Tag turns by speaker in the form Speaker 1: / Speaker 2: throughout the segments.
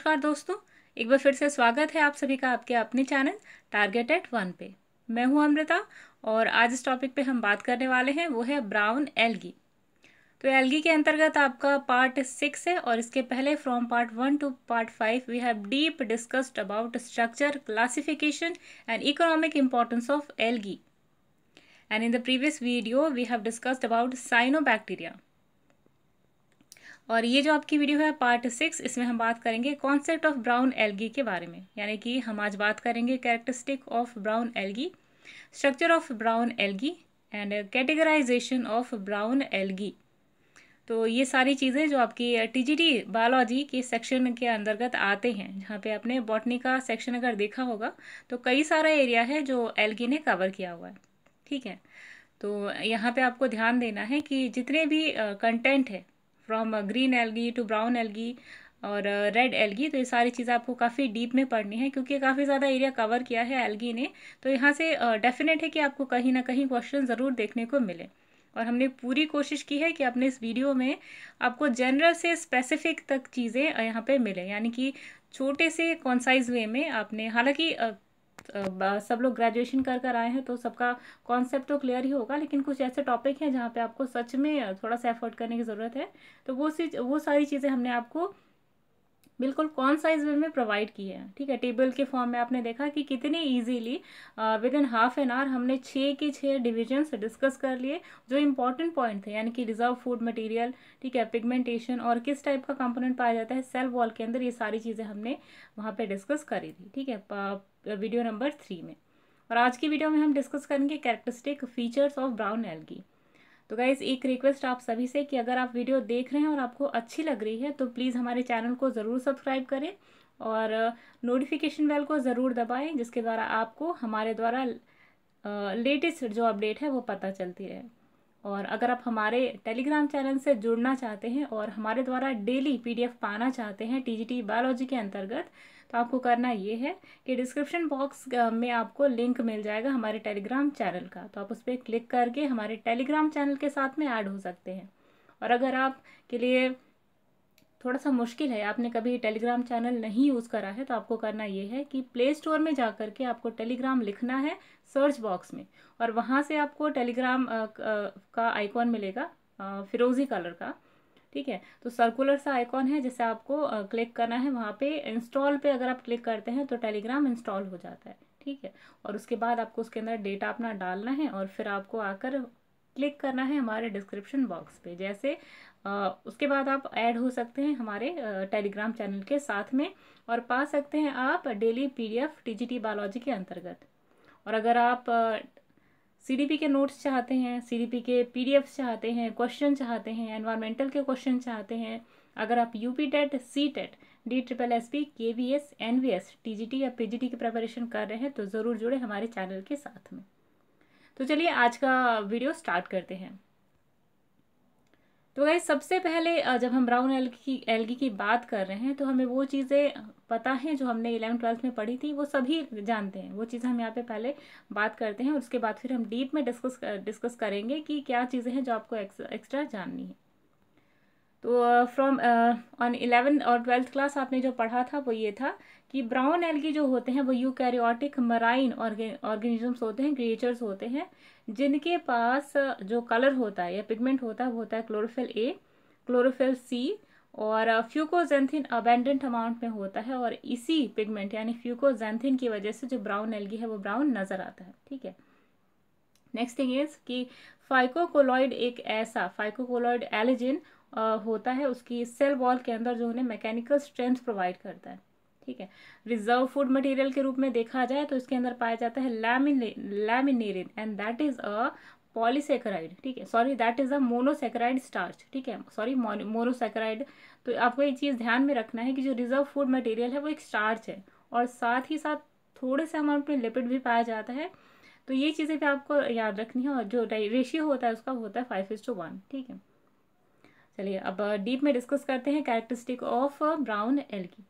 Speaker 1: नमस्कार दोस्तों एक बार फिर से स्वागत है आप सभी का आपके अपने चैनल टारगेट एट वन पे मैं हूं अमृता और आज इस टॉपिक पे हम बात करने वाले हैं वो है ब्राउन एलगी तो एलगी के अंतर्गत आपका पार्ट सिक्स है और इसके पहले from part one to part five we have deep discussed about structure classification and economic importance of algae and in the previous video we have discussed about cyanobacteria और ये जो आपकी video है part six इसमें हम बात करेंगे concept of brown algae के बारे में यानी कि हम आज बात करेंगे characteristic of brown algae structure of brown algae and categorization of brown algae तो ये सारी चीज़ें जो आपकी टीजीटी बायोलॉजी के सेक्शन के अंतर्गत आते हैं जहाँ पे आपने बॉटनी का सेक्शन अगर देखा होगा तो कई सारा एरिया है जो एलगी ने कवर किया हुआ है ठीक है तो यहाँ पे आपको ध्यान देना है कि जितने भी कंटेंट है from green algae to brown algae और रेड uh, एलगी तो ये सारी चीज़ें आपको काफ़ी डीप में पढ़नी है क्योंकि काफ़ी ज़्यादा एरिया कवर किया है एलगी ने तो यहाँ से डेफिनेट uh, है कि आपको कहीं ना कहीं क्वेश्चन ज़रूर देखने को मिले और हमने पूरी कोशिश की है कि अपने इस वीडियो में आपको जनरल से स्पेसिफिक तक चीज़ें uh, यहाँ पे मिले यानी कि छोटे से कॉन्साइज वे में आपने हालांकि सब लोग ग्रेजुएशन कर कर आए हैं तो सबका कॉन्सेप्ट तो क्लियर ही होगा लेकिन कुछ ऐसे टॉपिक हैं जहाँ पे आपको सच में थोड़ा सा एफर्ट करने की ज़रूरत है तो वो सी वो सारी चीज़ें हमने आपको बिल्कुल कौन सा इस में प्रोवाइड की है ठीक है टेबल के फॉर्म में आपने देखा कि कितने easily within half an hour हमने छः के छः डिविजन्स डिस्कस कर लिए जो इंपॉर्टेंट पॉइंट थे यानी कि रिजर्व फूड मटेरियल ठीक है पिगमेंटेशन और किस टाइप का कंपोनेंट पाया जाता है सेल वॉल के अंदर ये सारी चीज़ें हमने वहाँ पर डिस्कस करी थी ठीक है वीडियो नंबर थ्री में और आज की वीडियो में हम डिस्कस करेंगे characteristic features of brown algae तो गाइज़ एक रिक्वेस्ट आप सभी से कि अगर आप वीडियो देख रहे हैं और आपको अच्छी लग रही है तो प्लीज़ हमारे चैनल को ज़रूर सब्सक्राइब करें और नोटिफिकेशन uh, बेल को ज़रूर दबाएं जिसके द्वारा आपको हमारे द्वारा लेटेस्ट uh, जो अपडेट है वो पता चलती रहे और अगर आप हमारे टेलीग्राम चैनल से जुड़ना चाहते हैं और हमारे द्वारा डेली पीडीएफ पाना चाहते हैं टीजीटी बायोलॉजी के अंतर्गत तो आपको करना ये है कि डिस्क्रिप्शन बॉक्स में आपको लिंक मिल जाएगा हमारे टेलीग्राम चैनल का तो आप उस पर क्लिक करके हमारे टेलीग्राम चैनल के साथ में ऐड हो सकते हैं और अगर आप के लिए थोड़ा सा मुश्किल है आपने कभी टेलीग्राम चैनल नहीं यूज़ करा है तो आपको करना ये है कि प्ले स्टोर में जा कर के आपको टेलीग्राम लिखना है सर्च बॉक्स में और वहाँ से आपको टेलीग्राम का आइकॉन मिलेगा फिरोज़ी कलर का ठीक है तो सर्कुलर सा आइकॉन है जैसे आपको क्लिक करना है वहाँ पे इंस्टॉल पे अगर आप क्लिक करते हैं तो टेलीग्राम इंस्टॉल हो जाता है ठीक है और उसके बाद आपको उसके अंदर डेटा अपना डालना है और फिर आपको आकर क्लिक करना है हमारे डिस्क्रिप्शन बॉक्स पे जैसे आ, उसके बाद आप ऐड हो सकते हैं हमारे टेलीग्राम चैनल के साथ में और पा सकते हैं आप डेली पीडीएफ टीजीटी बायोलॉजी के अंतर्गत और अगर आप सीडीपी के नोट्स चाहते हैं सीडीपी के पीडीएफ चाहते हैं क्वेश्चन चाहते हैं एनवायरमेंटल के क्वेश्चन चाहते हैं अगर आप UP TET C TET D triple S P K V S N V S T G T या पी जी टी की प्रेपरेशन कर रहे हैं तो ज़रूर जुड़े हमारे चैनल के साथ में तो चलिए आज का वीडियो स्टार्ट करते हैं तो गाइज सबसे पहले जब हम ब्राउन एल्गी की एल्गी की बात कर रहे हैं तो हमें वो चीज़ें पता हैं जो हमने इलेवन ट्वेल्थ में पढ़ी थी वो सभी जानते हैं वो चीज़ हम यहाँ पे पहले बात करते हैं और उसके बाद फिर हम डीप में डिस्कस डिस्कस करेंगे कि क्या चीज़ें हैं जो आपको एक्स्ट्रा जाननी है तो फ्रॉम ऑन इलेवन और ट्वेल्थ क्लास आपने जो पढ़ा था वो ये था कि ब्राउन एल्गी जो होते हैं वो यू मराइन ऑर्गेनिजम्स होते हैं क्रिएचर्स होते हैं जिनके पास जो कलर होता है या पिगमेंट होता है वो होता है क्लोरोफिल ए क्लोरोफिल सी और फ्यूकोजेंथिन अबेंडेंट अमाउंट में होता है और इसी पिगमेंट यानी फ्यूकोजेंथिन की वजह से जो ब्राउन एल्गी है वो ब्राउन नज़र आता है ठीक है नेक्स्ट थिंग इज कि फाइकोकोलॉइड एक ऐसा फाइकोकोलॉइड एलिजिन होता है उसकी सेल वॉल के अंदर जो उन्हें मैकेनिकल स्ट्रेंथ प्रोवाइड करता है ठीक है रिजर्व फूड मटेरियल के रूप में देखा जाए तो इसके अंदर पाया जाता है laminarin and that is a polysaccharide ठीक है sorry that is a monosaccharide starch ठीक है सॉरी मोनोसेक्राइड तो आपको ये चीज़ ध्यान में रखना है कि जो रिजर्व फूड मटेरियल है वो एक स्टार्च है और साथ ही साथ थोड़े से अमाउंट में लिपिड भी पाया जाता है तो ये चीज़ें भी आपको याद रखनी है और जो रेशियो होता है उसका होता है फाइव इज टू वन ठीक है चलिए अब डीप में डिस्कस करते हैं कैरेक्टरिस्टिक ऑफ ब्राउन एल की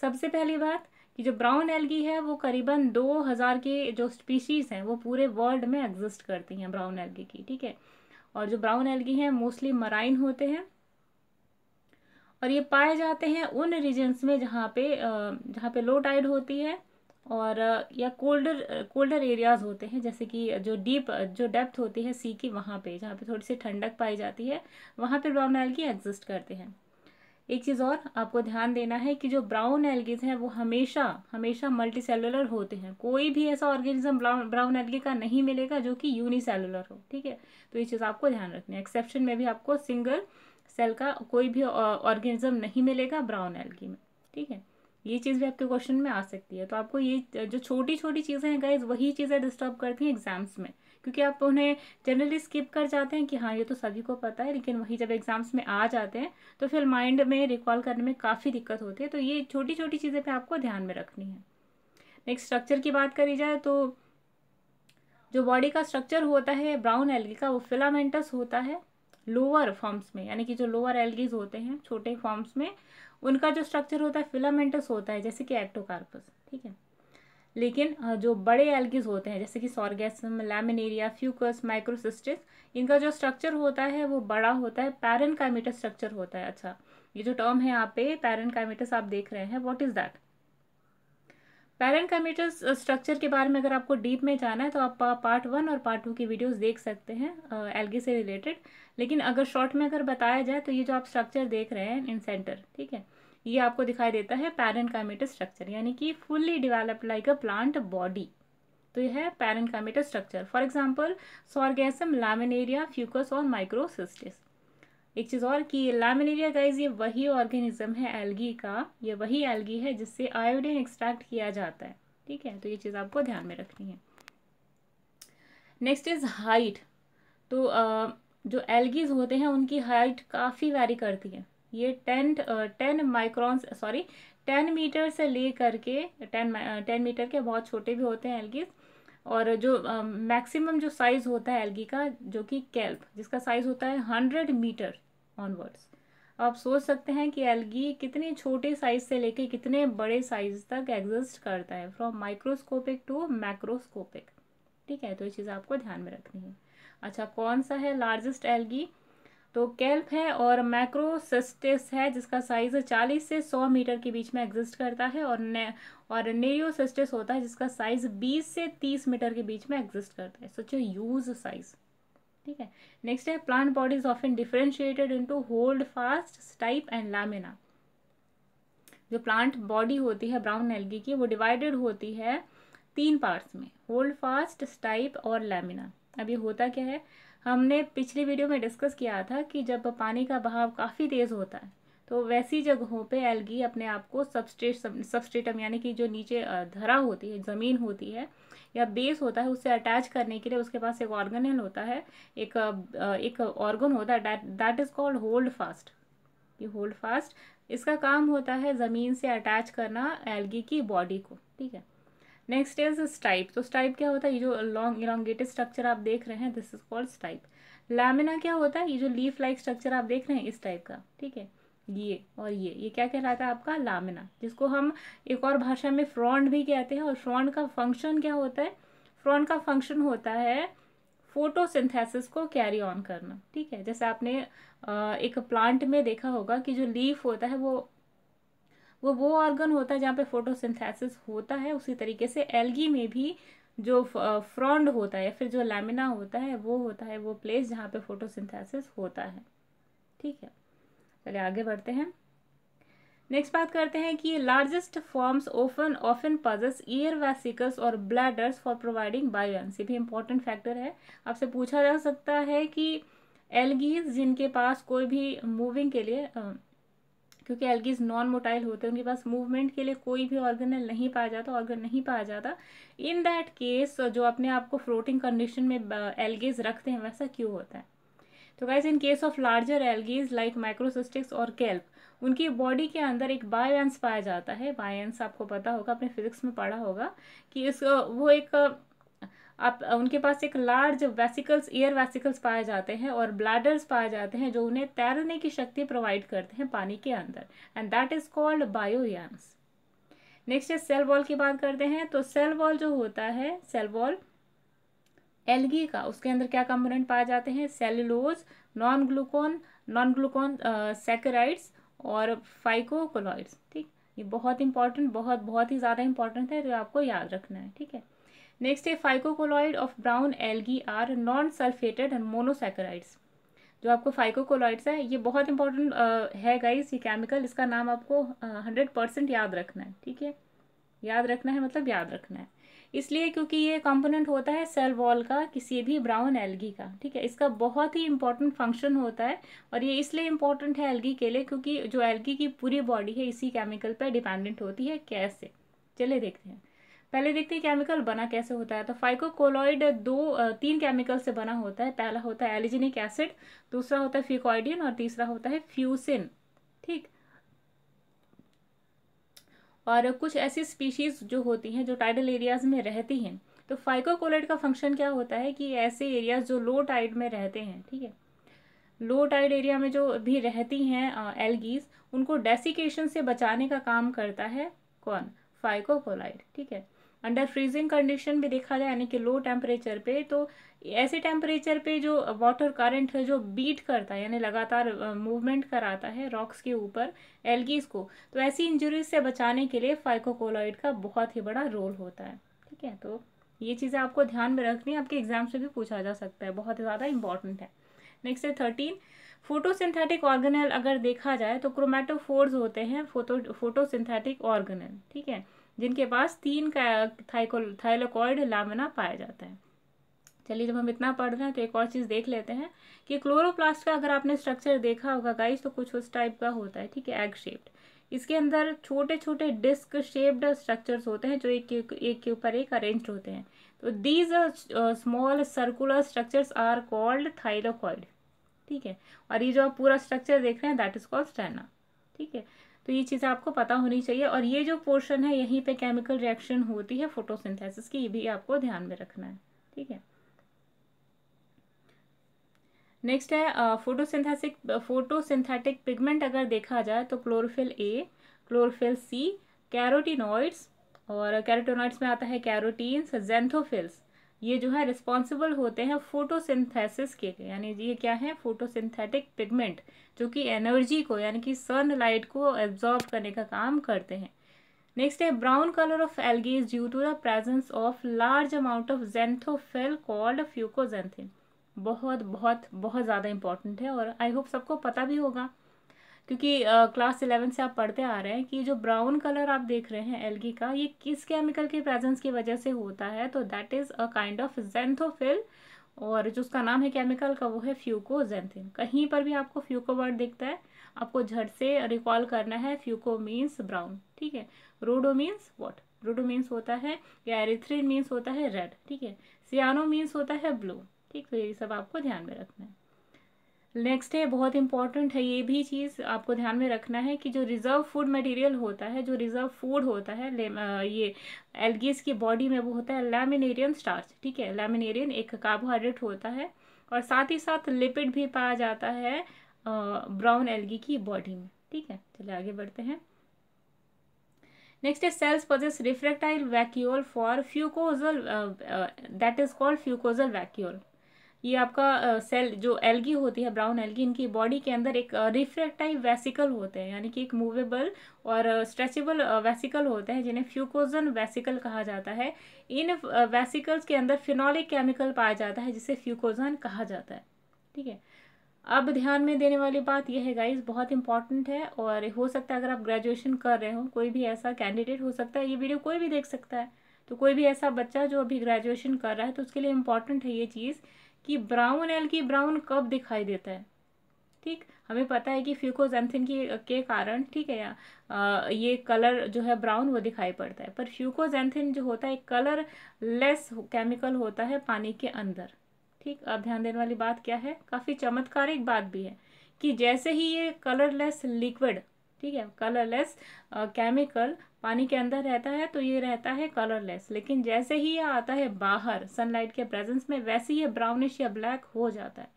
Speaker 1: सबसे पहली बात कि जो ब्राउन एलगी है वो करीबन 2000 के जो स्पीशीज़ हैं वो पूरे वर्ल्ड में एग्जिस्ट करती हैं ब्राउन एलगी की ठीक है और जो ब्राउन एलगी हैं मोस्टली मराइन होते हैं और ये पाए जाते हैं उन रीजन्स में जहाँ पे जहाँ पे लो टाइड होती है और या कोल्डर कोल्डर एरियाज़ होते हैं जैसे कि जो डीप जो डेप्थ होती है सी की वहाँ पे जहाँ पे थोड़ी सी ठंडक पाई जाती है वहाँ पे ब्राउन एलगी एग्जिस्ट करते हैं एक चीज़ और आपको ध्यान देना है कि जो ब्राउन एल्गीज़ हैं वो हमेशा हमेशा सेलुलर होते हैं कोई भी ऐसा ऑर्गेनिज्म ब्राउन एल्गी का नहीं मिलेगा जो कि यूनिसेलुलर हो ठीक है तो ये चीज़ आपको ध्यान रखनी है एक्सेप्शन में भी आपको सिंगल सेल का कोई भी ऑर्गेनिज्म नहीं मिलेगा ब्राउन एल्गी में ठीक है ये चीज़ भी आपके क्वेश्चन में आ सकती है तो आपको ये जो छोटी छोटी चीज़ें हैं गाइज वही चीज़ें डिस्टर्ब करती हैं एग्जाम्स में क्योंकि आप उन्हें जनरली स्किप कर जाते हैं कि हाँ ये तो सभी को पता है लेकिन वही जब एग्ज़ाम्स में आ जाते हैं तो फिर माइंड में रिकॉल करने में काफ़ी दिक्कत होती है तो ये छोटी छोटी चीज़ें पर आपको ध्यान में रखनी है नेक्स्ट स्ट्रक्चर की बात करी जाए तो जो बॉडी का स्ट्रक्चर होता है ब्राउन एलगी का वो फिलामेंटस होता है लोअर फॉर्म्स में यानी कि जो लोअर एलगीज होते हैं छोटे फॉर्म्स में उनका जो स्ट्रक्चर होता है फिलामेंटस होता है जैसे कि एक्टोकार्पस ठीक है लेकिन जो बड़े एल्गीज होते हैं जैसे कि सॉर्गेसम लैमिनेरिया फ्यूकस माइक्रोसिस्टिस इनका जो स्ट्रक्चर होता है वो बड़ा होता है पैरन स्ट्रक्चर होता है अच्छा ये जो टर्म है यहाँ पे पैरन आप देख रहे हैं what is that parent structure के बारे में अगर आपको डीप में जाना है तो आप पार्ट वन और पार्ट टू की वीडियोज देख सकते हैं एल्गी से रिलेटेड लेकिन अगर शॉर्ट में अगर बताया जाए तो ये जो आप स्ट्रक्चर देख रहे हैं इन सेंटर ठीक है ये आपको दिखाई देता है पैरन स्ट्रक्चर यानी कि fully developed like a plant body तो यह है parent structure for example Sargassum Laminaria Fucus और माइक्रोसिस्टिस एक चीज़ और कि लैमिनेरिया गाइज ये वही ऑर्गेनिज्म है एल्गी का ये वही एल्गी है जिससे आयोडीन एक्सट्रैक्ट किया जाता है ठीक है तो ये चीज़ आपको ध्यान में रखनी है नेक्स्ट इज़ हाइट तो आ, जो एल्गीज होते हैं उनकी हाइट काफ़ी वैरी करती है ये ten ten microns sorry ten meter से ले करके टेन टेन मीटर के बहुत छोटे भी होते हैं एल्गीज और जो मैक्सिमम जो साइज़ होता है एल्गी का जो कि कैल्प जिसका साइज़ होता है हंड्रेड मीटर ऑनवर्ड्स आप सोच सकते हैं कि एल्गी कितने छोटे साइज़ से लेके कितने बड़े साइज़ तक एग्जिस्ट करता है फ्रॉम माइक्रोस्कोपिक टू मैक्रोस्कोपिक ठीक है तो ये चीज़ आपको ध्यान में रखनी है अच्छा कौन सा है लार्जेस्ट एल्गी तो कैल्प है और मैक्रोसिस्टिस है जिसका साइज़ चालीस से सौ मीटर के बीच में एग्जिस्ट करता है और ने और नेरियोसिस्टिस होता है जिसका साइज़ बीस से तीस मीटर के बीच में एग्जिस्ट करता है सोचो यूज साइज़ ठीक है नेक्स्ट है plant bodies of in differentiated into holdfast stipe and lamina जो प्लांट बॉडी होती है ब्राउन एल्गी की वो डिवाइडेड होती है तीन पार्ट्स में होल्ड फास्ट स्टाइप और लैमिना अब ये होता क्या है हमने पिछली वीडियो में डिस्कस किया था कि जब पानी का बहाव काफ़ी तेज़ होता है तो वैसी जगहों पे एलगी अपने आप को सबस्ट्रेट सबस्ट्रेटम यानी कि जो नीचे धरा होती है ज़मीन होती है या बेस होता है उससे अटैच करने के लिए उसके पास एक ऑर्गनल होता है एक एक ऑर्गन होता है that is called holdfast ये होल्ड फास्ट इसका काम होता है ज़मीन से अटैच करना एलगी की बॉडी को ठीक है नेक्स्ट इज स्टाइप तो स्टाइप क्या होता है ये जो लॉन्ग इलांगेटेड स्ट्रक्चर आप देख रहे हैं this is called stipe lamina क्या होता है ये जो लीफ लाइक स्ट्रक्चर आप देख रहे हैं इस टाइप का ठीक है ये और ये ये क्या कहलाता है आपका लामिना जिसको हम एक और भाषा में फ्रॉन्ड भी कहते हैं और फ्रॉन्ड का फंक्शन क्या होता है फ्रॉन्ड का फंक्शन होता है फोटोसिंथेसिस को कैरी ऑन करना ठीक है जैसे आपने एक प्लांट में देखा होगा कि जो लीफ होता है वो वो वो ऑर्गन होता है जहाँ पे फोटोसिंथेसिस होता है उसी तरीके से एल्गी में भी जो फ्रॉन्ड होता है या फिर जो लैमिना होता है वो होता है वो प्लेस जहाँ पे फोटोसिंथेसिस होता है ठीक है चलिए आगे बढ़ते हैं नेक्स्ट बात करते हैं कि largest forms often often possess air vesicles और ब्लैडर्स फॉर प्रोवाइडिंग बायोएंस ये भी इंपॉर्टेंट फैक्टर है आपसे पूछा जा सकता है कि एलगीज जिनके पास कोई भी मूविंग के लिए क्योंकि एल्गीज नॉन मोटाइल होते हैं उनके पास मूवमेंट के लिए कोई भी ऑर्गेनल नहीं पाया जाता ऑर्गन नहीं पाया जाता इन दैट केस जो अपने आप को फ्लोटिंग कंडीशन में एल्गीज रखते हैं वैसा क्यों होता है तो guys in case of larger algaes like Microcystis और कैल्प उनकी बॉडी के अंदर एक बायोएंस पाया जाता है बायोएंस आपको पता होगा अपने फिजिक्स में पढ़ा होगा कि इस वो एक आप उनके पास एक लार्ज वेसिकल्स एयर वेसिकल्स पाए जाते हैं और ब्लैडर्स पाए जाते हैं जो उन्हें तैरने की शक्ति प्रोवाइड करते हैं पानी के अंदर एंड दैट इज़ कॉल्ड बायोयाम्स नेक्स्ट सेल वॉल की बात करते हैं तो सेल वॉल जो होता है सेल वॉल एलगी का उसके अंदर क्या कंपोनेंट पाए जाते हैं cellulose non glucan non glucan saccharides और फाइकोकोलॉइड्स ठीक ये बहुत इंपॉर्टेंट बहुत बहुत ही ज़्यादा इंपॉर्टेंट है जो आपको याद रखना है ठीक है नेक्स्ट है phycocolloid of brown algae are non sulphated and monosaccharides जो आपको फाइकोकोलॉइड्स है ये बहुत इंपॉर्टेंट uh, है गाइस ये केमिकल इसका नाम आपको हंड्रेड uh, परसेंट याद रखना है ठीक है याद रखना है मतलब याद रखना है इसलिए क्योंकि ये कंपोनेंट होता है सेल वॉल का किसी भी ब्राउन एलगी का ठीक है इसका बहुत ही इंपॉर्टेंट फंक्शन होता है और ये इसलिए इंपॉर्टेंट है एलगी के लिए क्योंकि जो एलगी की पूरी बॉडी है इसी केमिकल पर डिपेंडेंट होती है कैसे चले देखते हैं पहले देखते हैं केमिकल बना कैसे होता है तो फाइकोकोलॉइड दो तीन केमिकल से बना होता है पहला होता है एलिजिनिक एसिड दूसरा होता है फिकोइडिन और तीसरा होता है फ्यूसिन ठीक और कुछ ऐसी स्पीशीज़ जो होती हैं जो टाइडल एरियाज़ में रहती हैं तो फाइकोकोलाइड का फंक्शन क्या होता है कि ऐसे एरियाज जो लो टाइड में रहते हैं ठीक है लो टाइड एरिया में जो भी रहती हैं एलगीज उनको डेसिकेशन से बचाने का काम करता है कौन फाइकोकोलाइड ठीक है अंडर फ्रीजिंग कंडीशन भी देखा जाए यानी कि लो टेम्परेचर पे तो ऐसे टेम्परेचर पे जो वाटर करंट है जो बीट करता है यानी लगातार मूवमेंट कराता है रॉक्स के ऊपर एल्गीज को तो ऐसी इंजरीज से बचाने के लिए फाइकोकोलाइड का बहुत ही बड़ा रोल होता है ठीक है तो ये चीज़ें आपको ध्यान में रखनी है आपके एग्जाम से भी पूछा जा सकता है बहुत ज़्यादा इंपॉर्टेंट है नेक्स्ट है थर्टीन फोटोसिंथेटिक ऑर्गेनल अगर देखा जाए तो क्रोमेटोफोर्स होते हैं फोटो फोटोसिंथेटिक ऑर्गेनल ठीक है जिनके पास तीन थाइको थाइलोकॉइड लामिना पाया जाता है चलिए जब हम इतना पढ़ रहे हैं तो एक और चीज़ देख लेते हैं कि क्लोरोप्लास्ट का अगर आपने स्ट्रक्चर देखा होगा गाइस तो कुछ उस टाइप का होता है ठीक है एग शेप्ड इसके अंदर छोटे छोटे डिस्क शेप्ड स्ट्रक्चर्स होते हैं जो एक एक के ऊपर एक अरेंज होते हैं तो these small circular structures are called thylakoid ठीक है और ये जो आप पूरा स्ट्रक्चर देख रहे हैं दैट इज कॉल्ड स्टैना ठीक है तो ये चीज़ें आपको पता होनी चाहिए और ये जो पोर्शन है यहीं पे केमिकल रिएक्शन होती है फोटोसिंथेसिस की ये भी आपको ध्यान में रखना है ठीक है नेक्स्ट है फोटोसिंथेसिक फोटोसिंथेटिक पिगमेंट अगर देखा जाए तो chlorophyll A chlorophyll C carotenoids और कैरोटीनॉइड्स में आता है कैरोटीन्स जेंथोफिल्स ये जो है रिस्पॉन्सिबल होते हैं फोटोसिंथेसिस के लिए यानी ये क्या है फोटोसिंथेटिक पिगमेंट जो कि एनर्जी को यानी कि सन लाइट को एब्जॉर्ब करने का काम करते हैं नेक्स्ट है brown colour of algae is due to the presence of large amount of xanthophyll called fucoxanthin बहुत बहुत बहुत ज़्यादा इंपॉर्टेंट है और आई होप सबको पता भी होगा क्योंकि क्लास इलेवन से आप पढ़ते आ रहे हैं कि जो ब्राउन कलर आप देख रहे हैं एल्गी का ये किस केमिकल के प्रेजेंस की वजह से होता है तो that is a kind of xanthophyll और जो उसका नाम है केमिकल का वो है फ्यूकोजेंथिन कहीं पर भी आपको फ्यूको वर्ड दिखता है आपको झट से रिकॉल करना है फ्यूको मीन्स ब्राउन ठीक है रोडो मीन्स वॉट रोडो मीन्स होता है या एरिथ्रिन मीन्स होता है रेड ठीक है सियानो मीन्स होता है ब्लू ठीक तो ये सब आपको ध्यान में रखना है नेक्स्ट है बहुत इंपॉर्टेंट है ये भी चीज़ आपको ध्यान में रखना है कि जो रिज़र्व फूड मटेरियल होता है जो रिज़र्व फूड होता है ये एल्गीस की बॉडी में वो होता है लैमिनेरियन स्टार्च ठीक है लैमिनेरियन एक कार्बोहाइड्रेट होता है और साथ ही साथ लिपिड भी पाया जाता है ब्राउन एल्गी की बॉडी में ठीक है चलिए आगे बढ़ते हैं नेक्स्ट है cells possess refractile vacuole for fucosan that is called fucosan vacuole ये आपका सेल जो एल्गी होती है ब्राउन एल्गी इनकी बॉडी के अंदर एक रिफ्रेक्टाइव वेसिकल होते हैं यानी कि एक मूवेबल और स्ट्रेचेबल वेसिकल होते हैं जिन्हें फ्यूकोजन वेसिकल कहा जाता है इन वेसिकल्स के अंदर फिनॉलिक केमिकल पाया जाता है जिसे फ्यूकोजन कहा जाता है ठीक है अब ध्यान में देने वाली बात यह है गाइज बहुत इंपॉर्टेंट है और हो सकता है अगर आप ग्रेजुएशन कर रहे हो कोई भी ऐसा कैंडिडेट हो सकता है ये वीडियो कोई भी देख सकता है तो कोई भी ऐसा बच्चा जो अभी ग्रेजुएशन कर रहा है तो उसके लिए इम्पॉर्टेंट है ये चीज़ कि ब्राउन एल की ब्राउन कब दिखाई देता है ठीक हमें पता है कि फ्यूकोजेंथिन की के कारण ठीक है या ये कलर जो है ब्राउन वो दिखाई पड़ता है पर फ्यूकोजेंथिन जो होता है कलर लेस केमिकल होता है पानी के अंदर ठीक अब ध्यान देने वाली बात क्या है काफ़ी चमत्कारिक बात भी है कि जैसे ही ये कलरलेस लिक्विड ठीक है कलरलेस केमिकल पानी के अंदर रहता है तो ये रहता है कलरलेस लेकिन जैसे ही ये आता है बाहर सनलाइट के प्रेजेंस में वैसे ही ये ब्राउनिश या ब्लैक हो जाता है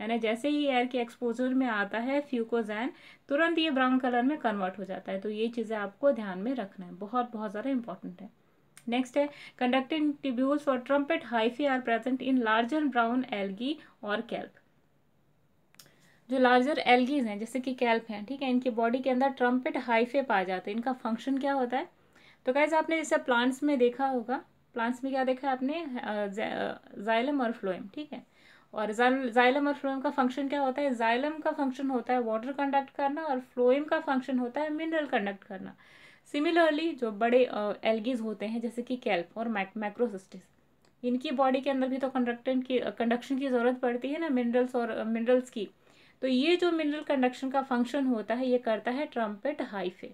Speaker 1: यानी जैसे ही एयर के एक्सपोजर में आता है फ्यूकोजैन तुरंत ये ब्राउन कलर में कन्वर्ट हो जाता है तो ये चीज़ें आपको ध्यान में रखना है बहुत बहुत ज़्यादा इंपॉर्टेंट है नेक्स्ट है कंडक्टिंग ट्यूब्यूल्स और trumpet hyphae are present in larger brown algae और कैल्प जो लार्जर एल्गीज हैं जैसे कि कैल्प हैं ठीक है इनके बॉडी के अंदर ट्रम्पेट हाइफे पाए जाते हैं इनका फंक्शन क्या होता है तो कैसे आपने जैसे प्लांट्स में देखा होगा प्लांट्स में क्या देखा है आपने जाइलम और फ्लोएम ठीक है और जाइलम और फ्लोएम का फंक्शन क्या होता है जाइलम का फंक्शन होता है वाटर कंडक्ट करना और फ्लोएम का फंक्शन होता है मिनरल कंडक्ट करना सिमिलरली जो बड़े एल्गीज होते हैं जैसे कि कैल्प और मैक्रोसिस्टिस इनकी बॉडी के अंदर भी तो कंडक्टेंट की कंडक्शन की ज़रूरत पड़ती है ना मिनरल्स और मिनरल्स की तो ये जो मिनरल कंडक्शन का फंक्शन होता है ये करता है ट्रम्पेट हाइफे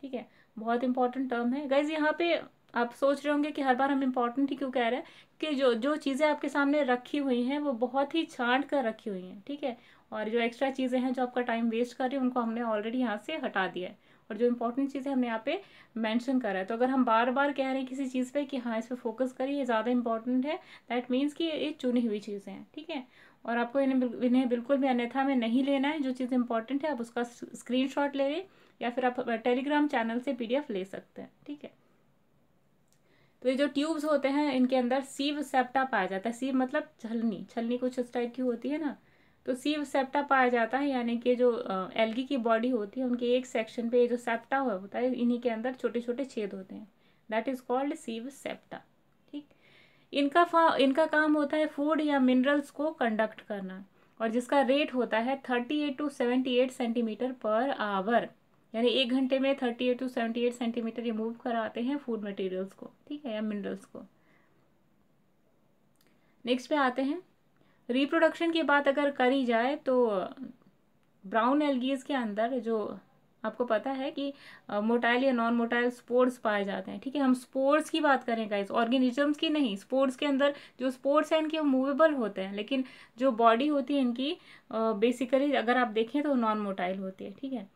Speaker 1: ठीक है बहुत इंपॉर्टेंट टर्म है गाइज यहाँ पे आप सोच रहे होंगे कि हर बार हम इम्पॉर्टेंट ही क्यों कह रहे हैं कि जो जो चीज़ें आपके सामने रखी हुई हैं वो बहुत ही छांट कर रखी हुई हैं ठीक है और जो एक्स्ट्रा चीज़ें हैं जो आपका टाइम वेस्ट कर रही है उनको हमने ऑलरेडी यहाँ से हटा दिया है और जो इंपॉर्टेंट चीज़ें हमने यहाँ पे मेंशन करा है तो अगर हम बार बार कह रहे हैं किसी चीज़ पे कि हाँ इस पर फोकस करिए ज़्यादा इंपॉर्टेंट है दैट मीन्स कि ये चुनी हुई चीज़ें हैं ठीक है थीके? और आपको इन्हें इन्हें बिल्कुल भी अन्यथा में नहीं लेना है जो चीज़ इंपॉर्टेंट है आप उसका स्क्रीन शॉट ले लें या फिर आप टेलीग्राम चैनल से पी ले सकते हैं ठीक है तो ये जो ट्यूब्स होते हैं इनके अंदर सीव सेप्टा पाया जाता है सीव मतलब छलनी छलनी कुछ इस टाइप की होती है ना तो सीव सेप्टा पाया जाता है यानी कि जो एलगी की बॉडी होती है उनके एक सेक्शन पे जो सेप्टा होता है इन्हीं के अंदर छोटे छोटे छेद होते हैं that is called sieve septa इनका इनका काम होता है फूड या मिनरल्स को कंडक्ट करना और जिसका रेट होता है thirty eight to seventy eight centimetre per hour यानी एक घंटे में thirty eight to seventy eight centimetre ये मूव कराते हैं फूड मटेरियल्स को ठीक है या मिनरल्स को नेक्स्ट पे आते हैं रिप्रोडक्शन की बात अगर करी जाए तो ब्राउन एलगीज के अंदर जो आपको पता है कि मोटाइल या नॉन मोटाइल स्पोर्ट्स पाए जाते हैं ठीक है हम स्पोर्ट्स की बात करें गाइस ऑर्गेनिजम्स की नहीं स्पोर्ट्स के अंदर जो स्पोर्ट्स हैं इनके मूवेबल होते हैं लेकिन जो बॉडी होती है इनकी बेसिकली अगर आप देखें तो नॉन मोटाइल होती है ठीक है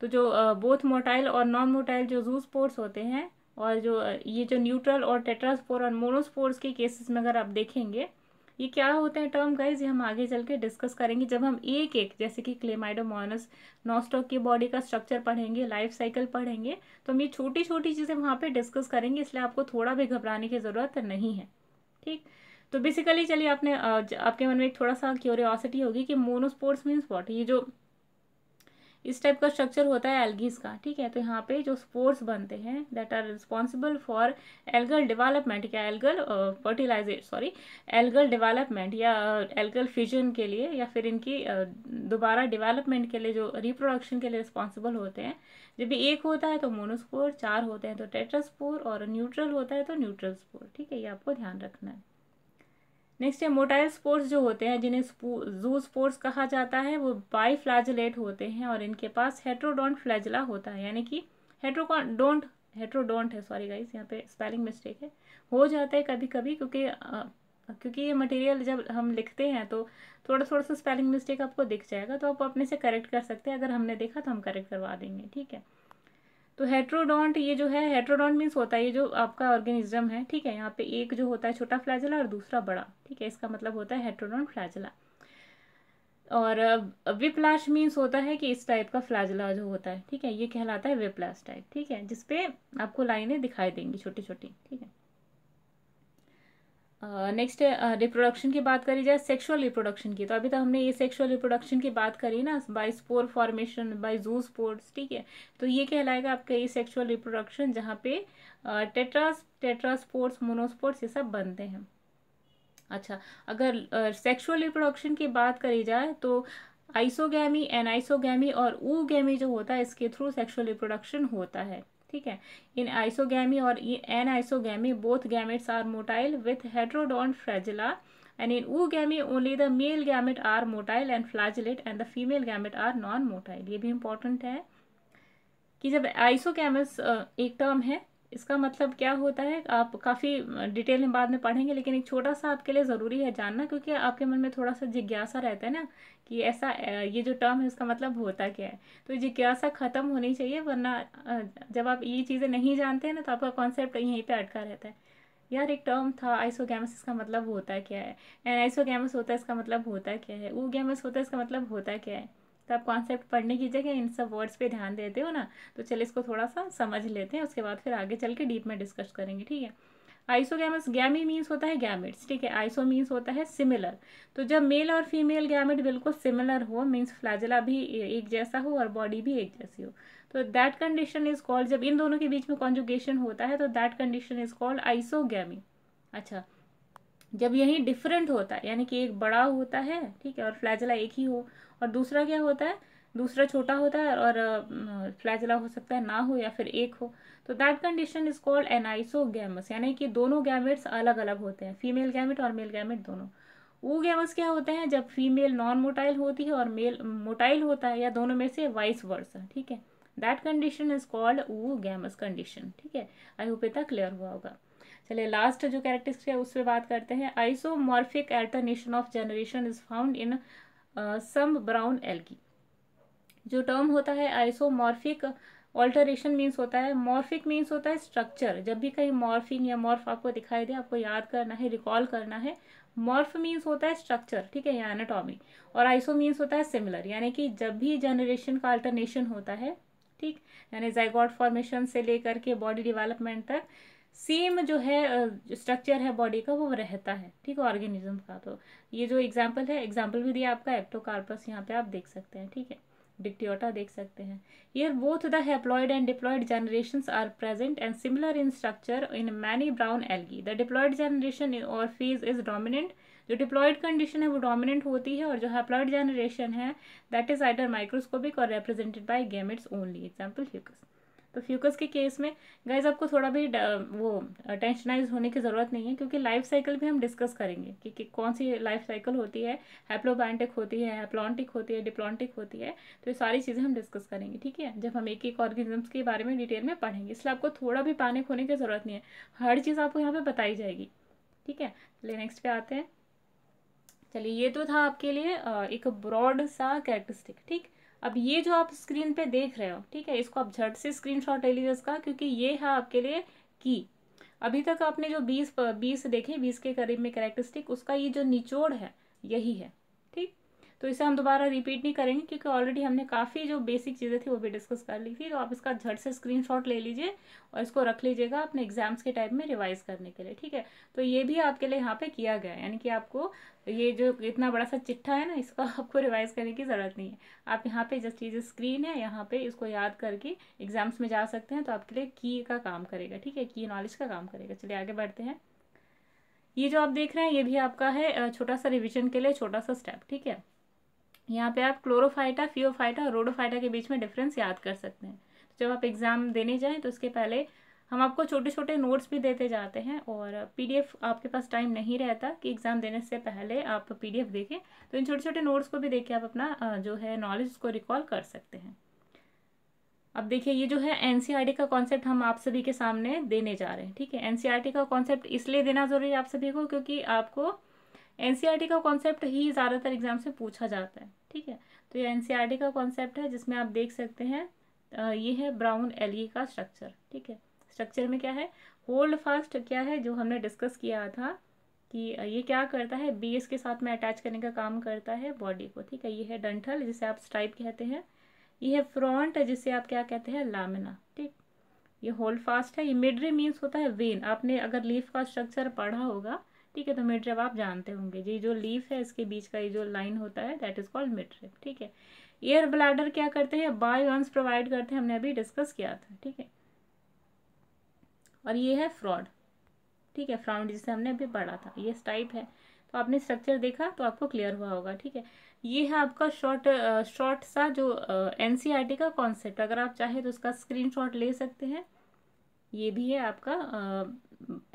Speaker 1: तो जो बोथ मोटाइल और नॉन मोटाइल जो जू स्पोर्ट्स होते हैं और जो ये जो न्यूट्रल और टेट्रास्पोर और मोनोस्पोर्स के केसेस में अगर आप देखेंगे ये क्या होते हैं टर्म गाइज ये हम आगे चल के डिस्कस करेंगे जब हम एक एक जैसे कि क्लेमाइडोमोनस नॉस्टॉक की बॉडी का स्ट्रक्चर पढ़ेंगे लाइफ साइकिल पढ़ेंगे तो हम ये छोटी छोटी चीज़ें वहाँ पर डिस्कस करेंगे इसलिए आपको थोड़ा भी घबराने की ज़रूरत नहीं है ठीक तो बेसिकली चलिए आपने आपके मन में एक थोड़ा सा क्यूरियोसिटी होगी कि मोनोस्पोर्ट्स मीन्स वॉट ये जो इस टाइप का स्ट्रक्चर होता है एल्गीज का ठीक है तो यहाँ पे जो स्पोर्स बनते हैं that are responsible for algal development या algal fertilization sorry algal development या एल्गल फ्यूजन के लिए या फिर इनकी दोबारा डेवलपमेंट के लिए जो रिप्रोडक्शन के लिए रिस्पॉन्सिबल होते हैं जब भी एक होता है तो मोनोस्पोर चार होते हैं तो टेट्रास्पोर और न्यूट्रल होता है तो न्यूट्रल स्पोर ठीक है ये आपको ध्यान रखना है नेक्स्ट है मोटाइल स्पोर्ट्स जो होते हैं जिन्हें जू स्पोर्ट्स कहा जाता है वो बाई फ्लैजलेट होते हैं और इनके पास हेट्रोडोंट फ्लैजला होता है यानी कि हेट्रोडोंट हेट्रोडोंट है सॉरी गाइस यहाँ पे स्पेलिंग मिस्टेक है हो जाता है कभी कभी क्योंकि आ, क्योंकि ये मटेरियल जब हम लिखते हैं तो थोड़ा थोड़ा सा स्पेलिंग मिस्टेक आपको दिख जाएगा तो आप अपने से करेक्ट कर सकते हैं अगर हमने देखा तो हम करेक्ट करवा देंगे ठीक है तो हेट्रोडोंट ये जो है हेट्रोडॉन्ट मीन्स होता है ये जो आपका ऑर्गेनिज्म है ठीक है यहाँ पे एक जो होता है छोटा फ्लैजला और दूसरा बड़ा ठीक है इसका मतलब होता है हेट्रोडॉन्ट फ्लैजला और विप्लास मीन्स होता है कि इस टाइप का फ्लैजला जो होता है ठीक है ये कहलाता है विप्लास टाइप ठीक है जिसपे आपको लाइनें दिखाई देंगी छोटी छोटी ठीक है नेक्स्ट रिप्रोडक्शन की बात करी जाए सेक्सुअल रिप्रोडक्शन की तो अभी तक तो हमने ये सेक्सुअल रिप्रोडक्शन की बात करी ना by spore formation by zoospores ठीक है तो ये कहलाएगा आपका ये सेक्सुअल रिप्रोडक्शन जहाँ पे टेट्रास टेट्रास्पोर्ट्स मोनोस्पोर्ट्स ये सब बनते हैं अच्छा अगर सेक्सुअल रिप्रोडक्शन की बात करी जाए तो आइसोगैमी एनाइसोगैमी और गैमी जो होता है इसके थ्रू सेक्सुअल रिप्रोडक्शन होता है ठीक है इन आइसोगैमी और in anisogamy both gametes are motile with heterodont flagella and in oogamy only the male gamete are motile and flagellate and the female gamete are non motile ये भी important है कि जब isogamous एक term है इसका मतलब क्या होता है आप काफ़ी डिटेल में बाद में पढ़ेंगे लेकिन एक छोटा सा आपके लिए ज़रूरी है जानना क्योंकि आपके मन में थोड़ा सा जिज्ञासा रहता है ना कि ऐसा ये जो टर्म है इसका मतलब होता क्या है तो जिज्ञासा ख़त्म होनी चाहिए वरना जब आप ये चीज़ें नहीं जानते हैं ना तो आपका कॉन्सेप्ट यहीं पर अटका रहता है यार एक टर्म था आइसोगैमस इसका मतलब होता क्या है एंड आइसोगैमस होता है इसका मतलब होता क्या है ऊ गैमस होता है इसका मतलब होता क्या है तो आप कॉन्सेप्ट पढ़ने की जगह इन सब वर्ड्स पे ध्यान देते हो ना तो चलिए इसको थोड़ा सा समझ लेते हैं उसके बाद फिर आगे चल के डीप में डिस्कस करेंगे ठीक है आइसोगैमस गैमी मीन्स होता है गैमिट्स ठीक है आइसो मीन्स होता है सिमिलर तो जब मेल और फीमेल गैमिट बिल्कुल सिमिलर हो मीन्स फ्लाजिला भी एक जैसा हो और बॉडी भी एक जैसी हो तो दैट कंडीशन इज कॉल्ड जब इन दोनों के बीच में कॉन्जुगेशन होता है तो that condition is called isogamy अच्छा जब यही डिफरेंट होता है यानी कि एक बड़ा होता है ठीक है और फ्लैजला एक ही हो और दूसरा क्या होता है दूसरा छोटा होता है और फ्लैजला हो सकता है ना हो या फिर एक हो तो that condition is called gamous यानी कि दोनों गैमेट्स अलग अलग होते हैं फीमेल गैमेट और मेल गैमेट दोनों वो गैमस क्या होते हैं जब फीमेल नॉन मोटाइल होती है और मेल मोटाइल होता है या दोनों में से वाइस वर्स ठीक है that condition is called oogamous condition ठीक है आई होप इतना क्लियर हुआ होगा चलिए लास्ट जो कैरेक्टर्स है उस पर बात करते हैं isomorphic alternation of generation is found in some brown algae जो टर्म होता है आइसोमॉर्फिक ऑल्टरेशन मीन्स होता है मॉर्फिक मीन्स होता है स्ट्रक्चर जब भी कहीं मॉर्फिंग या मॉर्फ आपको दिखाई दे आपको याद करना है रिकॉल करना है मॉर्फ मीन्स होता है स्ट्रक्चर ठीक है या एनाटॉमी और आइसो मीन्स होता है सिमिलर यानी कि जब भी जनरेशन का अल्टरनेशन होता है ठीक यानी जाइगॉड फॉर्मेशन से लेकर के बॉडी डिवेलपमेंट तक सेम जो है स्ट्रक्चर है बॉडी का वो रहता है ठीक है ऑर्गेनिज्म का तो ये जो एग्जाम्पल है एग्जाम्पल भी दिया आपका एक्टोकार्पस यहाँ पे आप देख सकते हैं ठीक है डिक्टियोटा देख सकते हैं ये both the haploid and diploid generation are present and similar in structure in many brown algae the diploid generation और फेज इज डोमिनेंट जो डिप्लॉयड कंडीशन है वो डोमिनेंट होती है और जो हैप्लॉयड जनरेशन है दैट इज आइडर माइक्रोस्कोपिक और represented by gametes only example ह्यूकस तो फ्यूकस के केस में गाइज आपको थोड़ा भी वो टेंशनाइज होने की ज़रूरत नहीं है क्योंकि लाइफ साइकिल भी हम डिस्कस करेंगे कि, कि कौन सी लाइफ साइकिल होती है हैप्लोबैंटिक होती है हैप्लॉन्टिक होती है डिप्लॉन्टिक होती है तो ये सारी चीज़ें हम डिस्कस करेंगे ठीक है जब हम एक एक ऑर्गेनिजम्स के बारे में डिटेल में पढ़ेंगे इसलिए आपको थोड़ा भी पैनिक होने की ज़रूरत नहीं है हर चीज़ आपको यहाँ पर बताई जाएगी ठीक है चलिए नेक्स्ट पे आते हैं चलिए ये तो था आपके लिए एक ब्रॉड सा कैरेक्टरिस्टिक ठीक अब ये जो आप स्क्रीन पे देख रहे हो ठीक है इसको आप झट से स्क्रीन शॉट ले लीजिए इसका क्योंकि ये है आपके लिए की अभी तक आपने जो बीस बीस देखे बीस के करीब में करेक्टरिस्टिक उसका ये जो निचोड़ है यही है तो इसे हम दोबारा रिपीट नहीं करेंगे क्योंकि ऑलरेडी हमने काफ़ी जो बेसिक चीज़ें थी वो भी डिस्कस कर ली थी तो आप इसका झट से स्क्रीन ले लीजिए और इसको रख लीजिएगा अपने एग्जाम्स के टाइम में रिवाइज करने के लिए ठीक है तो ये भी आपके लिए यहाँ पर किया गया है यानी कि आपको ये जो इतना बड़ा सा चिट्ठा है ना इसका आपको रिवाइज करने की ज़रूरत नहीं है आप यहाँ पे जस्ट ये जो स्क्रीन है यहाँ पे इसको याद करके एग्जाम्स में जा सकते हैं तो आपके लिए की का काम करेगा ठीक है की नॉलेज का काम करेगा चलिए आगे बढ़ते हैं ये जो आप देख रहे हैं ये भी आपका है छोटा सा रिविजन के लिए छोटा सा स्टेप ठीक है यहाँ पे आप क्लोरोफाइटा फियोफाइटा और रोडोफाइटा के बीच में डिफरेंस याद कर सकते हैं तो जब आप एग्ज़ाम देने जाएँ तो उसके पहले हम आपको छोटे छोटे नोट्स भी देते जाते हैं और पीडीएफ आपके पास टाइम नहीं रहता कि एग्ज़ाम देने से पहले आप पीडीएफ देखें तो इन छोटे छोटे नोट्स को भी देख के आप अपना जो है नॉलेज उसको रिकॉल कर सकते हैं अब देखिए ये जो है एन e का कॉन्सेप्ट हम आप सभी के सामने देने जा रहे हैं ठीक है एन e का कॉन्सेप्ट इसलिए देना ज़रूरी है आप सभी को क्योंकि आपको एन e का कॉन्सेप्ट ही ज़्यादातर एग्ज़ाम से पूछा जाता है ठीक है तो ये एन e का कॉन्सेप्ट है जिसमें आप देख सकते हैं ये है ब्राउन एल e का स्ट्रक्चर ठीक है स्ट्रक्चर में क्या है होल्ड फास्ट क्या है जो हमने डिस्कस किया था कि ये क्या करता है बी के साथ में अटैच करने का काम करता है बॉडी को ठीक है ये है डंठल जिसे आप स्ट्राइप कहते हैं ये है फ्रंट जिसे आप क्या कहते हैं लामिना ठीक ये होल्ड फास्ट है ये मिडरी मीन्स होता है वेन आपने अगर लीफ का स्ट्रक्चर पढ़ा होगा ठीक है तो मिडरेप आप जानते होंगे जी जो लीफ है इसके बीच का ये जो लाइन होता है दैट इज कॉल्ड मिडरेप ठीक है एयर ब्लैडर क्या करते हैं बायस प्रोवाइड करते हैं हमने अभी डिस्कस किया था ठीक है और ये है फ्रॉड ठीक है फ्रॉड जिसे हमने अभी पढ़ा था ये स्टाइप है तो आपने स्ट्रक्चर देखा तो आपको क्लियर हुआ होगा ठीक है ये है आपका शॉर्ट शॉर्ट सा जो एन e का कॉन्सेप्ट अगर आप चाहे तो उसका स्क्रीनशॉट ले सकते हैं ये भी है आपका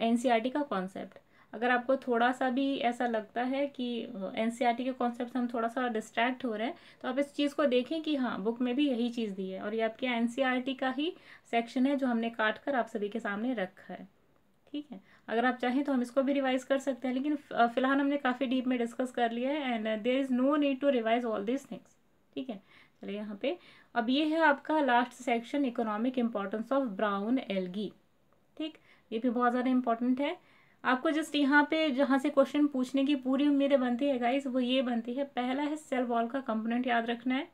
Speaker 1: एन e का कॉन्सेप्ट अगर आपको थोड़ा सा भी ऐसा लगता है कि एन e के कॉन्सेप्ट हम थोड़ा सा डिस्ट्रैक्ट हो रहे हैं तो आप इस चीज़ को देखें कि हाँ बुक में भी यही चीज़ दी है और ये आपके एन e का ही सेक्शन है जो हमने काट कर आप सभी के सामने रखा है ठीक है अगर आप चाहें तो हम इसको भी रिवाइज़ कर सकते हैं लेकिन फिलहाल हमने काफ़ी डीप में डिस्कस कर लिया है and there is no need to revise all this things ठीक है चलिए यहाँ पे अब ये है आपका last section economic importance of brown algae ठीक ये भी बहुत ज़्यादा इम्पोर्टेंट है आपको जस्ट यहाँ पे जहाँ से क्वेश्चन पूछने की पूरी उम्मीदें बनती है गाइस वो ये बनती है पहला है सेल वॉल का कंपोनेंट याद रखना है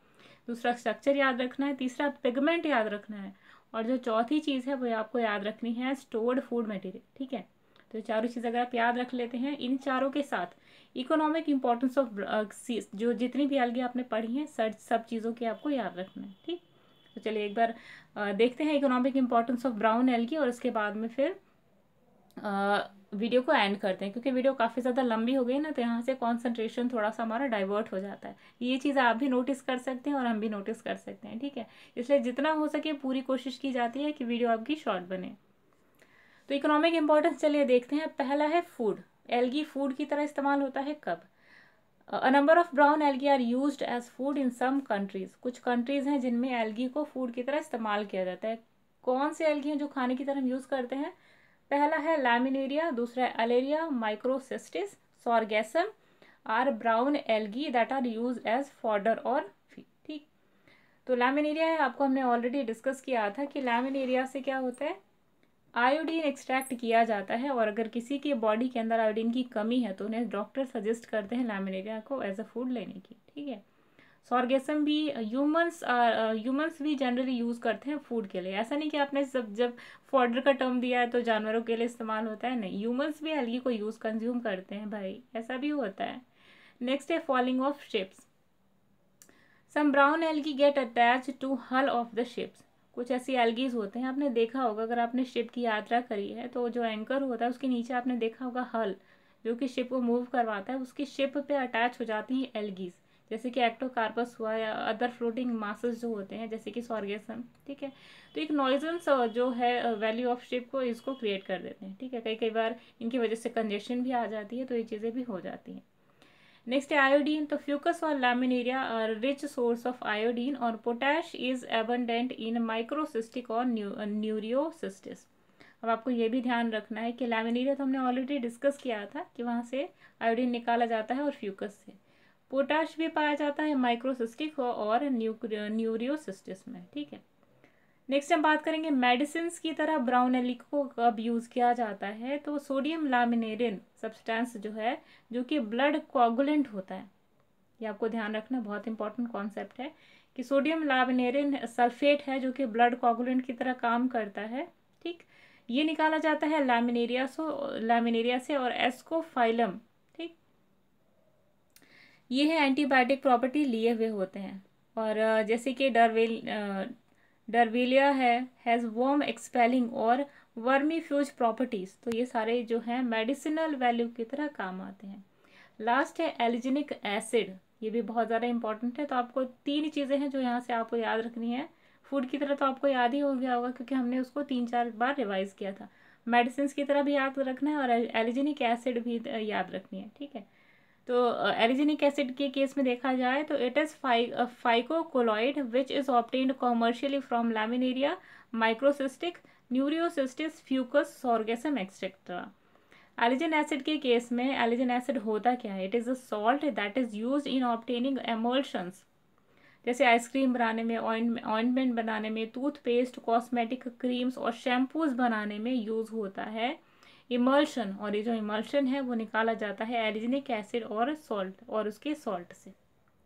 Speaker 1: दूसरा स्ट्रक्चर याद रखना है तीसरा पिगमेंट याद रखना है और जो चौथी चीज़ है वो आपको याद रखनी है स्टोर्ड फूड मटेरियल ठीक है तो चारों चीज़ अगर आप याद रख लेते हैं इन चारों के साथ इकोनॉमिक इंपॉर्टेंस ऑफ जो जितनी भी अलगें आपने पढ़ी हैं सर सब चीज़ों की आपको याद रखना है ठीक तो चलिए एक बार uh, देखते हैं economic importance of brown algae और उसके बाद में फिर uh, वीडियो को एंड करते हैं क्योंकि वीडियो काफ़ी ज़्यादा लंबी हो गई ना तो यहाँ से कॉन्सेंट्रेशन थोड़ा सा हमारा डाइवर्ट हो जाता है ये चीज़ आप भी नोटिस कर सकते हैं और हम भी नोटिस कर सकते हैं ठीक है इसलिए जितना हो सके पूरी कोशिश की जाती है कि वीडियो आपकी शॉर्ट बने तो इकोनॉमिक इंपॉर्टेंस चलिए देखते हैं पहला है फूड एल्गी फूड की तरह इस्तेमाल होता है कब a number of brown algae are used as food in some countries कुछ कंट्रीज़ हैं जिनमें एलगी को फूड की तरह इस्तेमाल किया जाता है कौन से एलगी हैं जो खाने की तरह हम यूज़ करते हैं पहला है लैमिनेरिया दूसरा है Alaria microcystis Sargassum are brown algae that are used as fodder और फी ठीक तो लैमिनेरिया है आपको हमने ऑलरेडी डिस्कस किया था कि लैमिनेरिया से क्या होता है आयोडीन एक्सट्रैक्ट किया जाता है और अगर किसी के बॉडी के अंदर आयोडीन की कमी है तो उन्हें डॉक्टर सजेस्ट करते हैं लैमिनेरिया को एज अ फूड लेने की ठीक है सॉर्गेसम भी humans uh, humans uh, uh, भी जनरली यूज़ करते हैं फूड के लिए ऐसा नहीं कि आपने सब जब फॉर्डर का टर्म दिया है तो जानवरों के लिए इस्तेमाल होता है नहीं ह्यूमंस भी एलगी को यूज़ कंज्यूम करते हैं भाई ऐसा भी होता है नेक्स्ट है fouling of ships some brown algae get attach to hull of the ships कुछ ऐसी एल्गीज होते हैं आपने देखा होगा अगर आपने शिप की यात्रा करी है तो जो एंकर होता है उसके नीचे आपने देखा होगा हल जो कि शिप को मूव करवाता है उसकी शिप पे अटैच हो जाती हैं एल्गीज़ जैसे कि एक्टोकार्पस हुआ या अदर फ्लोटिंग मासस जो होते हैं जैसे कि सॉर्गेसन ठीक है तो एक नॉइजेंस जो है वैल्यू ऑफ शिप को इसको क्रिएट कर देते हैं ठीक है कई कई बार इनकी वजह से कंजेशन भी आ जाती है तो ये चीज़ें भी हो जाती हैं नेक्स्ट है आयोडीन तो फ्यूकस और Laminaria are rich source of iodine और potash is abundant in microcystic और न्यूरियोसिस्टिस अब आपको ये भी ध्यान रखना है कि लैमिनेरिया तो हमने ऑलरेडी डिस्कस किया था कि वहाँ से आयोडीन निकाला जाता है और फ्यूकस से पोटाश भी पाया जाता है माइक्रोसिस्टिक और न्यूरियोसिस्टिस में ठीक है नेक्स्ट हम बात करेंगे मेडिसिन की तरह ब्राउन एलिक को कब यूज़ किया जाता है तो सोडियम लामिनेरिन सब्सटेंस जो है जो कि ब्लड कोगुलेंट होता है ये आपको ध्यान रखना बहुत इंपॉर्टेंट कॉन्सेप्ट है कि सोडियम लामिनेरिन सल्फेट है जो कि ब्लड कोगुलेंट की तरह काम करता है ठीक ये निकाला जाता है लैमिनेरिया सो लैमिनेरिया से और एस्कोफाइलम ये है एंटीबायोटिक प्रॉपर्टी लिए हुए होते हैं और जैसे कि डरवेल डरवेलिया है हैज़ वॉम एक्सपेलिंग और वर्मी फ्यूज प्रॉपर्टीज़ तो ये सारे जो हैं मेडिसिनल वैल्यू की तरह काम आते हैं लास्ट है एलिजिनिक एसिड ये भी बहुत ज़्यादा इंपॉर्टेंट है तो आपको तीन चीज़ें हैं जो यहाँ से आपको याद रखनी है फूड की तरह तो आपको याद ही हो गया होगा क्योंकि हमने उसको तीन चार बार रिवाइज़ किया था मेडिसिन की तरह भी याद रखना है और एलिजेनिक एसिड भी याद रखनी है ठीक है तो एलिजेनिक एसिड के केस में देखा जाए तो it is phy phycocolloid which is obtained commercially from Laminaria microcystic Nereocystis Fucus Sargassum etcetera algin acid के केस में एलिजन एसिड होता क्या है it is a salt that is use in obtaining emulsions जैसे आइसक्रीम बनाने में ointment बनाने में टूथपेस्ट कॉस्मेटिक क्रीम्स और शैम्पूज बनाने में यूज़ होता है इमल्शन और ये जो इमल्शन है वो निकाला जाता है एलिजिनिक एसिड और सॉल्ट और उसके सॉल्ट से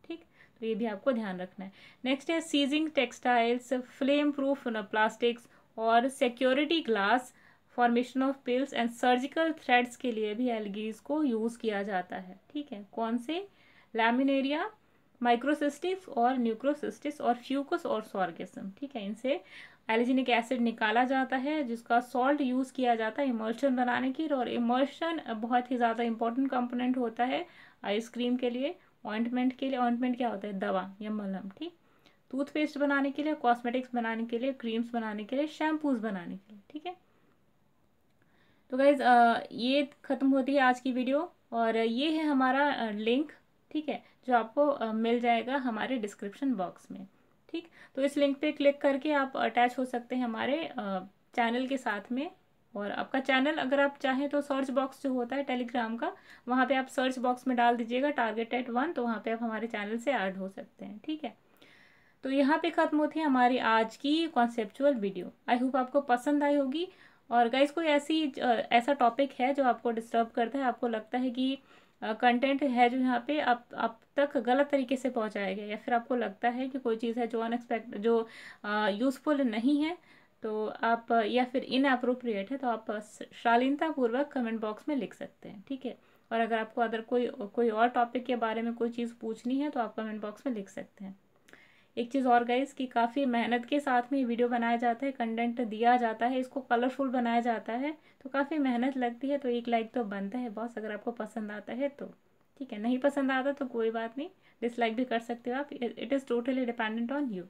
Speaker 1: ठीक तो ये भी आपको ध्यान रखना है नेक्स्ट है sizing textiles flame proof plastics और security glass formation of pills and surgical threads के लिए भी एलगीज को यूज़ किया जाता है ठीक है कौन से लैमिनेरिया माइक्रोसिस्टिस और न्यूक्रोसिस्टिस और फ्यूकस और सॉर्गेसम ठीक है इनसे एलिजिनिक एसिड निकाला जाता है जिसका सॉल्ट यूज़ किया जाता है इमोशन बनाने के लिए और इमोशन बहुत ही ज़्यादा इंपॉर्टेंट कंपोनेंट होता है आइसक्रीम के लिए ऑइंटमेंट के लिए ऑइंटमेंट क्या होता है दवा या मलम ठीक टूथपेस्ट बनाने के लिए कॉस्मेटिक्स बनाने के लिए क्रीम्स बनाने के लिए शैम्पूज बनाने के लिए ठीक है तो गाइज ये ख़त्म होती है आज की वीडियो और ये है हमारा लिंक ठीक है जो आपको मिल जाएगा हमारे डिस्क्रिप्शन बॉक्स में ठीक तो इस लिंक पे क्लिक करके आप अटैच हो सकते हैं हमारे चैनल के साथ में और आपका चैनल अगर आप चाहें तो सर्च बॉक्स जो होता है टेलीग्राम का वहाँ पे आप सर्च बॉक्स में डाल दीजिएगा टारगेट एट वन तो वहाँ पे आप हमारे चैनल से ऐड हो सकते हैं ठीक है तो यहाँ पे ख़त्म होती है हमारी आज की कॉन्सेप्चुअल वीडियो आई होप आपको पसंद आई होगी और गाइज कोई ऐसी ऐसा टॉपिक है जो आपको डिस्टर्ब करता है आपको लगता है कि कंटेंट है जो यहाँ पे आप आप तक गलत तरीके से पहुँचाया गया या फिर आपको लगता है कि कोई चीज़ है जो अनएक्सपेक्ट जो यूज़फुल नहीं है तो आप या फिर इन अप्रोप्रिएट है तो आप शालीनतापूर्वक कमेंट बॉक्स में लिख सकते हैं ठीक है और अगर आपको अदर कोई कोई और टॉपिक के बारे में कोई चीज़ पूछनी है तो आप कमेंट बॉक्स में लिख सकते हैं एक चीज़ और गई कि काफ़ी मेहनत के साथ में ये वीडियो बनाया जाता है कंटेंट दिया जाता है इसको कलरफुल बनाया जाता है तो काफ़ी मेहनत लगती है तो एक लाइक तो बनता है बॉस अगर आपको पसंद आता है तो ठीक है नहीं पसंद आता तो कोई बात नहीं डिसलाइक भी कर सकते हो आप it is totally dependent on you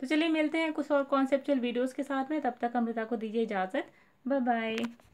Speaker 1: तो चलिए मिलते हैं कुछ और कॉन्सेप्चुअल वीडियोज़ के साथ में तब तक अमृता को दीजिए इजाज़त बाय बाय